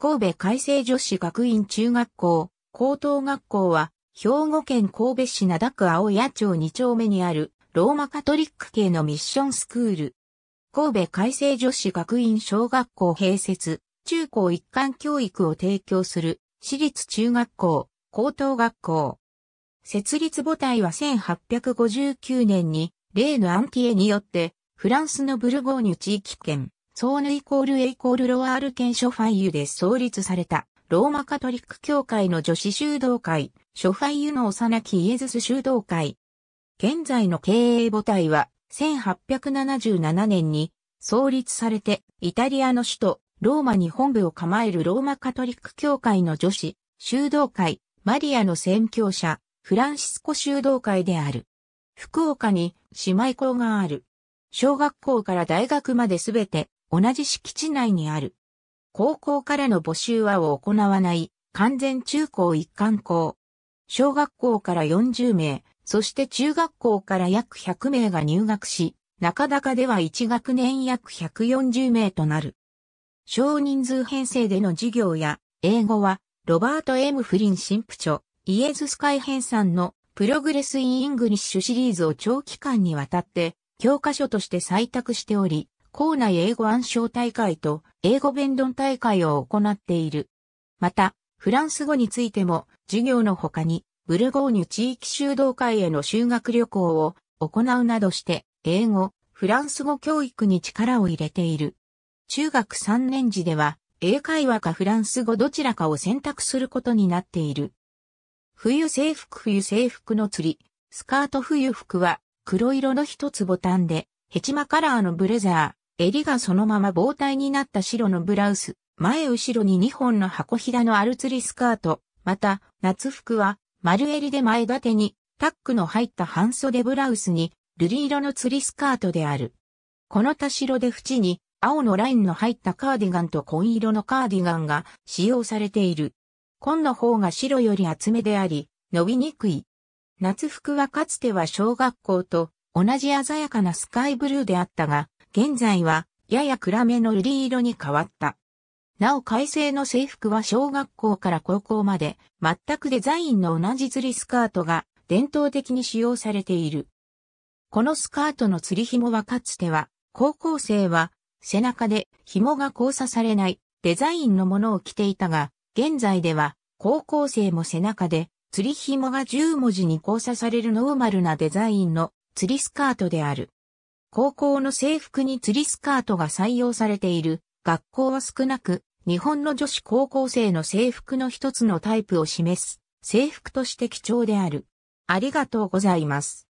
神戸海星女子学院中学校、高等学校は、兵庫県神戸市灘区青谷町2丁目にある、ローマカトリック系のミッションスクール。神戸海星女子学院小学校併設、中高一貫教育を提供する、私立中学校、高等学校。設立母体は1859年に、例のアンティエによって、フランスのブルゴーニュ地域圏、ソーヌイコールエイコールロアール県ショファイユで創立された、ローマカトリック教会の女子修道会、ショファイユの幼きイエズス修道会。現在の経営母体は、1877年に創立されて、イタリアの首都、ローマに本部を構えるローマカトリック教会の女子、修道会、マリアの宣教者、フランシスコ修道会である。福岡に姉妹校がある。小学校から大学まで全て同じ敷地内にある。高校からの募集はを行わない、完全中高一貫校。小学校から40名、そして中学校から約100名が入学し、中高では1学年約140名となる。少人数編成での授業や、英語は、ロバート・エム・フリン新婦著、イエズスカイ編さんのプログレス・イン・イングリッシュシリーズを長期間にわたって、教科書として採択しており、校内英語暗唱大会と英語弁論大会を行っている。また、フランス語についても授業の他にブルゴーニュ地域修道会への修学旅行を行うなどして英語、フランス語教育に力を入れている。中学3年時では英会話かフランス語どちらかを選択することになっている。冬制服冬制服の釣り、スカート冬服は黒色の一つボタンでヘチマカラーのブレザー、襟がそのまま棒体になった白のブラウス、前後ろに2本の箱ひらのアルツリスカート、また、夏服は、丸襟で前立てに、タックの入った半袖ブラウスに、瑠璃色のツリスカートである。この田代で縁に、青のラインの入ったカーディガンと紺色のカーディガンが使用されている。紺の方が白より厚めであり、伸びにくい。夏服はかつては小学校と同じ鮮やかなスカイブルーであったが、現在はやや暗めの瑠璃色に変わった。なお改正の制服は小学校から高校まで全くデザインの同じ釣りスカートが伝統的に使用されている。このスカートの釣り紐はかつては高校生は背中で紐が交差されないデザインのものを着ていたが、現在では高校生も背中で釣り紐が10文字に交差されるノーマルなデザインの釣りスカートである。高校の制服に釣りスカートが採用されている学校は少なく、日本の女子高校生の制服の一つのタイプを示す制服として貴重である。ありがとうございます。